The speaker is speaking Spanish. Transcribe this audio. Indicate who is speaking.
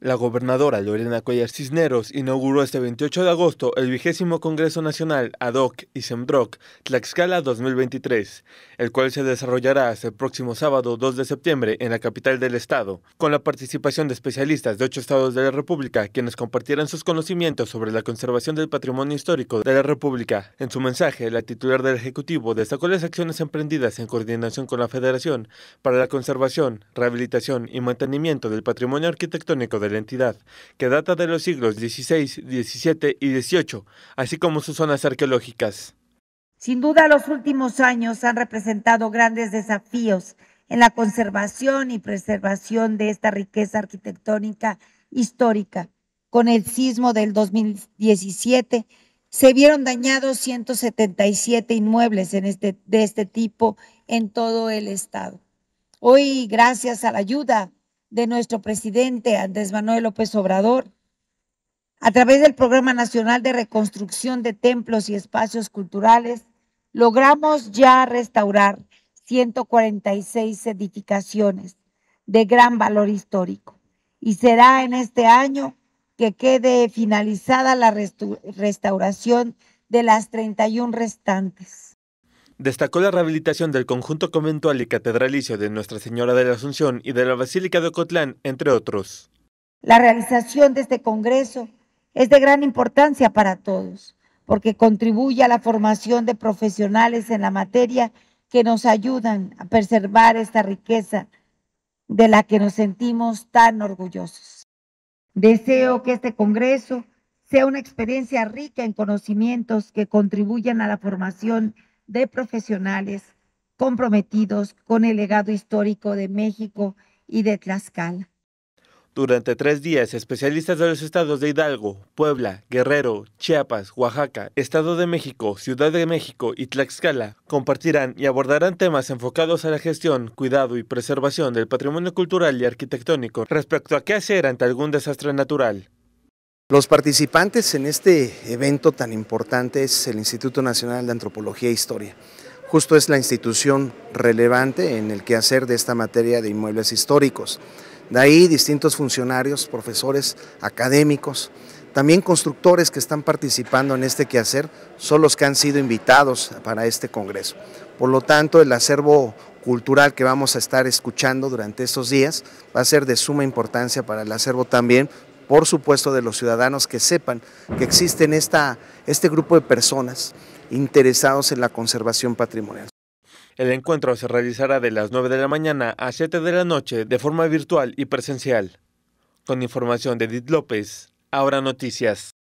Speaker 1: La gobernadora Lorena Cuellar Cisneros inauguró este 28 de agosto el vigésimo Congreso Nacional ADOC y SEMDROC Tlaxcala 2023, el cual se desarrollará hasta el próximo sábado 2 de septiembre en la capital del estado, con la participación de especialistas de ocho estados de la República quienes compartirán sus conocimientos sobre la conservación del patrimonio histórico de la República. En su mensaje, la titular del Ejecutivo destacó las acciones emprendidas en coordinación con la Federación para la conservación, rehabilitación y mantenimiento del patrimonio arquitectónico de la entidad, que data de los siglos XVI, XVII y XVIII, así como sus zonas arqueológicas.
Speaker 2: Sin duda, los últimos años han representado grandes desafíos en la conservación y preservación de esta riqueza arquitectónica histórica. Con el sismo del 2017 se vieron dañados 177 inmuebles en este, de este tipo en todo el estado. Hoy, gracias a la ayuda de nuestro presidente Andrés Manuel López Obrador, a través del Programa Nacional de Reconstrucción de Templos y Espacios Culturales, logramos ya restaurar 146 edificaciones de gran valor histórico. Y será en este año que quede finalizada la restauración de las 31 restantes.
Speaker 1: Destacó la rehabilitación del conjunto conventual y catedralicio de Nuestra Señora de la Asunción y de la Basílica de Ocotlán, entre otros.
Speaker 2: La realización de este Congreso es de gran importancia para todos, porque contribuye a la formación de profesionales en la materia que nos ayudan a preservar esta riqueza de la que nos sentimos tan orgullosos. Deseo que este Congreso sea una experiencia rica en conocimientos que contribuyan a la formación de profesionales comprometidos con el legado histórico de México y de Tlaxcala.
Speaker 1: Durante tres días, especialistas de los estados de Hidalgo, Puebla, Guerrero, Chiapas, Oaxaca, Estado de México, Ciudad de México y Tlaxcala compartirán y abordarán temas enfocados a la gestión, cuidado y preservación del patrimonio cultural y
Speaker 3: arquitectónico respecto a qué hacer ante algún desastre natural. Los participantes en este evento tan importante es el Instituto Nacional de Antropología e Historia. Justo es la institución relevante en el quehacer de esta materia de inmuebles históricos. De ahí distintos funcionarios, profesores, académicos, también constructores que están participando en este quehacer son los que han sido invitados para este congreso. Por lo tanto, el acervo cultural que vamos a estar escuchando durante estos días va a ser de suma importancia para el acervo también, por supuesto de los ciudadanos que sepan que existe esta, este grupo de personas interesados en la conservación patrimonial.
Speaker 1: El encuentro se realizará de las 9 de la mañana a 7 de la noche de forma virtual y presencial. Con información de Edith López, ahora noticias.